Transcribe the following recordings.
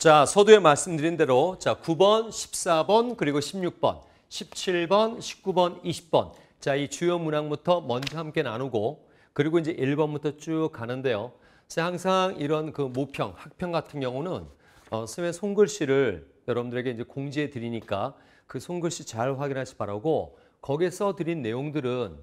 자, 서두에 말씀드린 대로 자, 9번, 14번, 그리고 16번, 17번, 19번, 20번. 자, 이 주요 문항부터 먼저 함께 나누고 그리고 이제 1번부터 쭉 가는데요. 자, 항상 이런 그 모평, 학평 같은 경우는 어, 쌤의 손글씨를 여러분들에게 이제 공지해 드리니까 그 손글씨 잘 확인하시 바라고 거기에 써 드린 내용들은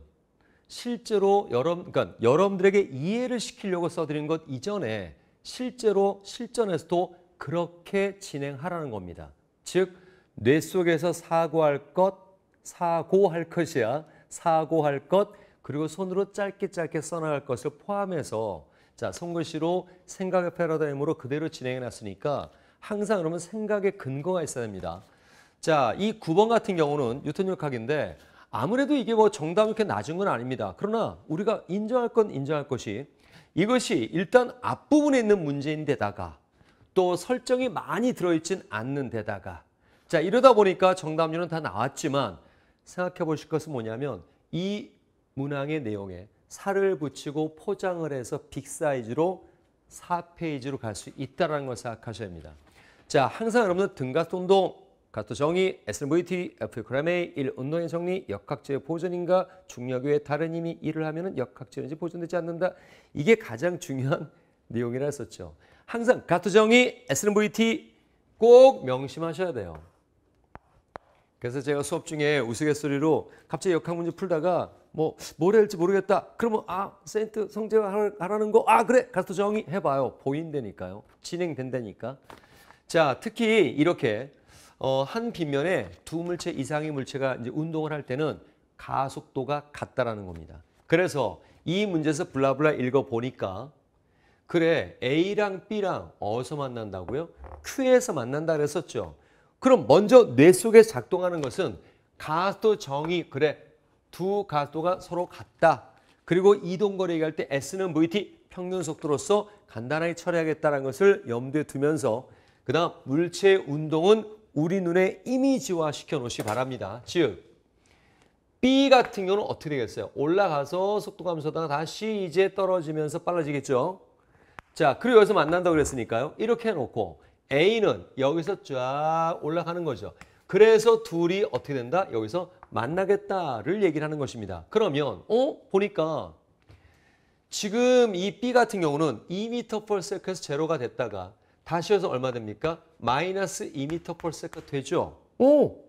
실제로 여러분 그러니까 여러분들에게 이해를 시키려고 써 드린 것 이전에 실제로 실전에서도 그렇게 진행하라는 겁니다. 즉, 뇌 속에서 사고할 것, 사고할 것이야, 사고할 것, 그리고 손으로 짧게 짧게 써나갈 것을 포함해서 자, 손글씨로 생각의 패러다임으로 그대로 진행해 놨으니까 항상 그러면 생각에 근거가 있어야 됩니다. 자, 이 9번 같은 경우는 유턴율학인데 아무래도 이게 뭐 정답이 이렇게 낮은 건 아닙니다. 그러나 우리가 인정할 건 인정할 것이 이것이 일단 앞부분에 있는 문제인데다가 또 설정이 많이 들어있진 않는 데다가 자 이러다 보니까 정답률은 다 나왔지만 생각해 보실 것은 뭐냐면 이 문항의 내용에 살을 붙이고 포장을 해서 빅사이즈로 4페이지로 갈 수 있다는 걸 생각하셔야 합니다. 자 항상 여러분들 등가운동 가토 정의, SMVT, FQMA, 일 운동의 정리, 역학제의 보존인가, 중력 외에 다른 힘이 일을 하면 역학제는지 보존되지 않는다. 이게 가장 중요한 내용이라 했었죠. 항상 가토정의 SNVT 꼭 명심하셔야 돼요. 그래서 제가 수업 중에 우스갯소리로 갑자기 역학 문제 풀다가 뭐 뭐라 할지 모르겠다. 그러면 아 세인트 성제 하라는 거아 그래 가토 정의 해봐요. 보인다니까요. 진행된다니까. 자 특히 이렇게 어, 한 빗면에 두 물체 이상의 물체가 이제 운동을 할 때는 가속도가 같다라는 겁니다. 그래서 이 문제에서 블라블라 읽어 보니까 그래 A랑 B랑 어디서 만난다고요? Q에서 만난다 그랬었죠. 그럼 먼저 뇌 속에 작동하는 것은 가도 정이 그래 두 가도가 서로 같다. 그리고 이동거리 얘기할 때 S는 VT 평균 속도로서 간단하게 처리하겠다는 것을 염두에 두면서 그 다음 물체 운동은 우리 눈에 이미지화 시켜 놓으시 바랍니다. 즉 B 같은 경우는 어떻게 되겠어요? 올라가서 속도 감소다가 하 다시 이제 떨어지면서 빨라지겠죠. 자, 그리고 여기서 만난다고 그랬으니까요. 이렇게 해놓고 A는 여기서 쫙 올라가는 거죠. 그래서 둘이 어떻게 된다? 여기서 만나겠다를 얘기를 하는 것입니다. 그러면 어? 보니까 지금 이 B 같은 경우는 2m/s에서 제로가 됐다가 다시 해서 얼마 됩니까? 마이너스 2m/s가 되죠. 오!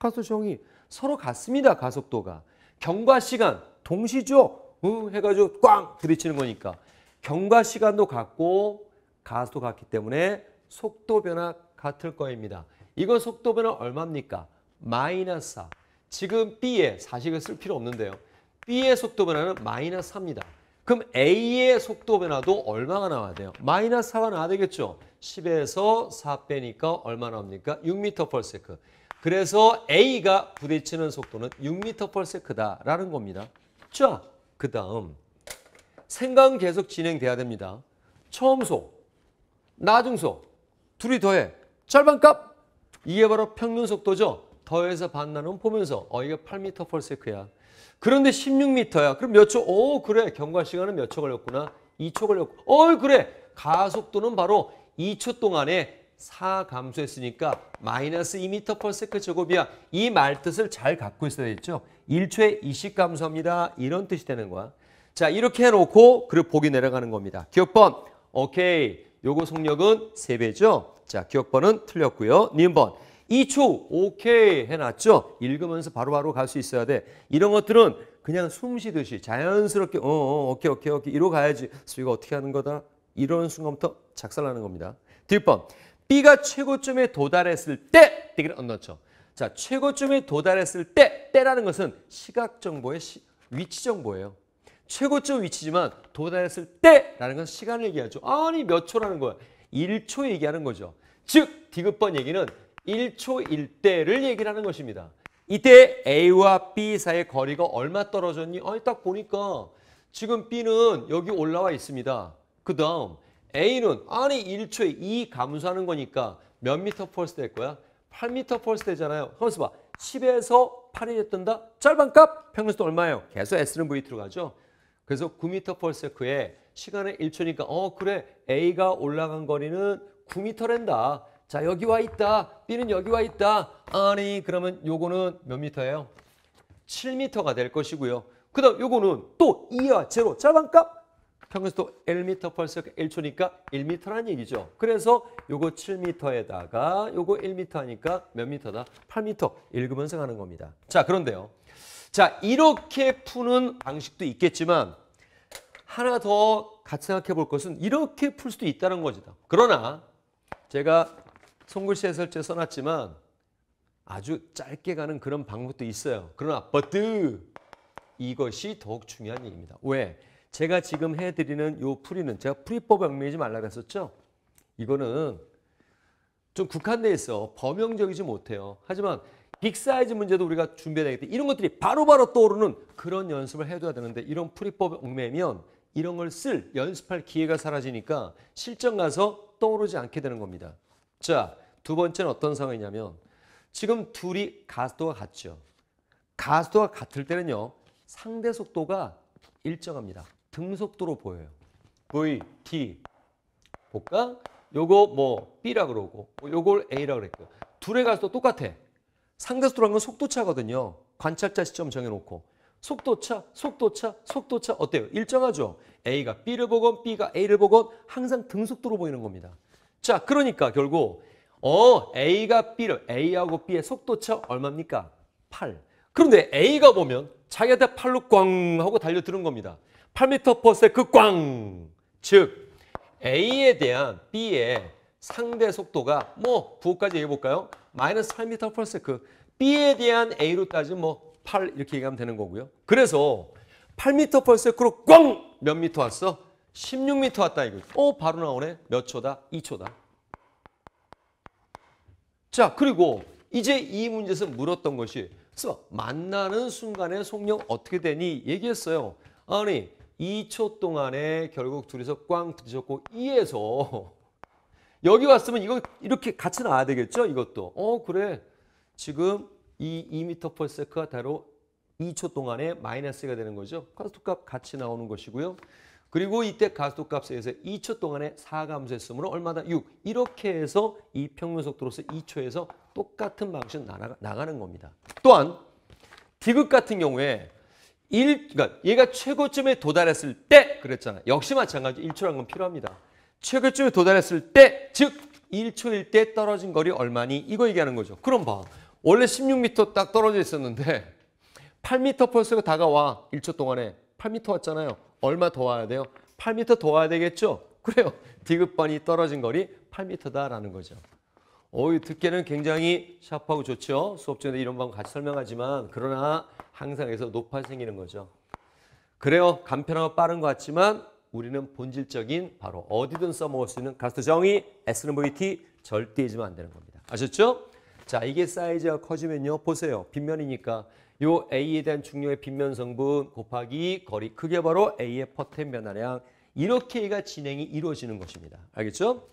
가속 정이 서로 같습니다. 가속도가. 경과 시간 동시죠. 응, 해가지고 꽝 들이치는 거니까. 경과 시간도 같고 가속도 같기 때문에 속도 변화 같을 거입니다. 이거 속도 변화 얼마입니까? 마이너스 4. 지금 B에 4식을 쓸 필요 없는데요. B의 속도 변화는 마이너스 4입니다. 그럼 A의 속도 변화도 얼마가 나와야 돼요? 마이너스 4가 나와야 되겠죠? 10에서 4 빼니까 얼마 나옵니까? 6m/s. 그래서 A가 부딪히는 속도는 6m/s다라는 겁니다. 자, 그 다음 생각은 계속 진행돼야 됩니다. 처음소, 나중소, 둘이 더해 절반값. 이게 바로 평균 속도죠. 더해서 반 나누면 보면서 어 이게 8m s 세크야 그런데 16m야. 그럼 몇 초? 오 그래 경과 시간은 몇 초 걸렸구나. 2초 걸렸고. 어 그래 가속도는 바로 2초 동안에 4 감소했으니까 마이너스 2m s 세크 제곱이야. 이 말뜻을 잘 갖고 있어야 겠죠 1초에 20 감소합니다. 이런 뜻이 되는 거야. 자, 이렇게 해놓고 그리 보기 내려가는 겁니다. 기억번, 오케이. 요거 속력은 3배죠? 자, 기억번은 틀렸고요. 니은번. 2초, 오케이. 해놨죠? 읽으면서 바로바로 갈 수 있어야 돼. 이런 것들은 그냥 숨 쉬듯이 자연스럽게, 어, 어, 오케이, 오케이, 오케이. 이러 가야지. 수위가 어떻게 하는 거다? 이런 순간부터 작살나는 겁니다. 뒷번. B가 최고점에 도달했을 때, 되기를 언더쳐. 자, 최고점에 도달했을 때, 때라는 것은 시각 정보의 시, 위치 정보예요. 최고점 위치지만 도달했을 때라는 건 시간을 얘기하죠. 아니 몇 초라는 거야. 1초 얘기하는 거죠. 즉 디귿번 얘기는 1초일 대를 얘기를 하는 것입니다. 이때 A와 B 사이의 거리가 얼마 떨어졌니? 아니 딱 보니까 지금 B는 여기 올라와 있습니다. 그 다음 A는 아니 1초에 2 감소하는 거니까 몇 미터 펄스 될 거야? 8미터 펄스 되잖아요. 그러면서 봐. 10에서 8이 됐던다. 짧은 값 평균속도 얼마예요? 계속 S는 V2로 가죠. 그래서 9미터 e r sec에 시간은 1초니까 어 그래 A가 올라간 거리는 9터랜다자 여기 와 있다. B는 여기 와 있다. 아니 그러면 요거는 몇 미터예요? 7터가될 것이고요. 그 다음 요거는 또 2와 제로 절반값 평균속도 1미터 e r s e c o 1초니까 1터란 얘기죠. 그래서 요거 7터에다가 요거 1터 하니까 몇미터다8터 읽으면서 가는 겁니다. 자 그런데요. 자, 이렇게 푸는 방식도 있겠지만 하나 더 같이 생각해 볼 것은 이렇게 풀 수도 있다는 거지다. 그러나 제가 손글씨 해설제 써놨지만 아주 짧게 가는 그런 방법도 있어요. 그러나 but 이것이 더욱 중요한 얘기입니다. 왜? 제가 지금 해드리는 요 풀이는 제가 풀이법 영매지 말라고 했었죠. 이거는 좀 국한돼 있어. 범용적이지 못해요. 하지만 빅사이즈 문제도 우리가 준비해야 되겠다. 이런 것들이 바로바로 바로 떠오르는 그런 연습을 해둬야 되는데 이런 풀이법에 얽매면 이런 걸 쓸 연습할 기회가 사라지니까 실전 가서 떠오르지 않게 되는 겁니다. 자, 두 번째는 어떤 상황이냐면 지금 둘이 가속도가 같죠. 가속도가 같을 때는요. 상대 속도가 일정합니다. 등속도로 보여요. V, T 볼까? 요거 뭐 B라 그러고 뭐 요걸 A라 그랬고 둘의 가속도 똑같아. 상대수서돌아건 속도차거든요. 관찰자 시점 정해놓고 속도차, 속도차, 속도차 어때요? 일정하죠? A가 B를 보건 B가 A를 보건 항상 등속도로 보이는 겁니다. 자, 그러니까 결국 어 A가 B를 A하고 B의 속도차 얼마입니까? 8. 그런데 A가 보면 자기한테 팔로 꽝 하고 달려드는 겁니다. 8 m 퍼스의 그 꽝. 즉 A에 대한 B의 상대 속도가 뭐 부호까지 얘기해 볼까요? 마이너스 8m per sec. B에 대한 A로 따지면 뭐8 이렇게 얘기하면 되는 거고요. 그래서 8m per sec로 꽝! 몇 m 왔어? 16m 왔다 이거. 어 바로 나오네. 몇 초다? 2초다. 자 그리고 이제 이 문제에서 물었던 것이 그래서 만나는 순간에 속력 어떻게 되니 얘기했어요. 아니 2초 동안에 결국 둘이서 꽝 부딪혔고 2에서 여기 왔으면 이거 이렇게 같이 나와야 되겠죠? 이것도. 어, 그래. 지금 이 2m/s가 대로 2초 동안에 마이너스가 되는 거죠. 가속값 같이 나오는 것이고요. 그리고 이때 가속값에서 2초 동안에 4감소했으므로 얼마다 6. 이렇게 해서 이 평균 속도로서 2초에서 똑같은 방식 나가, 나가는 겁니다. 또한 디귿 같은 경우에 1, 그러니까 얘가 최고점에 도달했을 때그랬잖아 역시 마찬가지 1초란 건 필요합니다. 최고점에 도달했을 때, 즉 1초일 때 떨어진 거리 얼마니? 이거 얘기하는 거죠. 그럼 봐. 원래 16m 딱 떨어져 있었는데 8m 펄스가 다가와. 1초 동안에 8m 왔잖아요. 얼마 더 와야 돼요? 8m 더 와야 되겠죠? 그래요. 디귿번이 떨어진 거리 8m다라는 거죠. 어이 듣기에는 굉장히 샤프하고 좋죠. 수업 전에 이런 방법 같이 설명하지만 그러나 항상 해서 높아 생기는 거죠. 그래요. 간편하고 빠른 것 같지만 우리는 본질적인 바로 어디든 써먹을 수 있는 가스트 정의 S는 VT 절대 잊으면 안 되는 겁니다. 아셨죠? 자 이게 사이즈가 커지면요. 보세요. 빗면이니까 요 A에 대한 중력의 빗면 성분 곱하기 거리 크게 바로 A의 퍼텐 변화량 이렇게 가 진행이 이루어지는 것입니다. 알겠죠?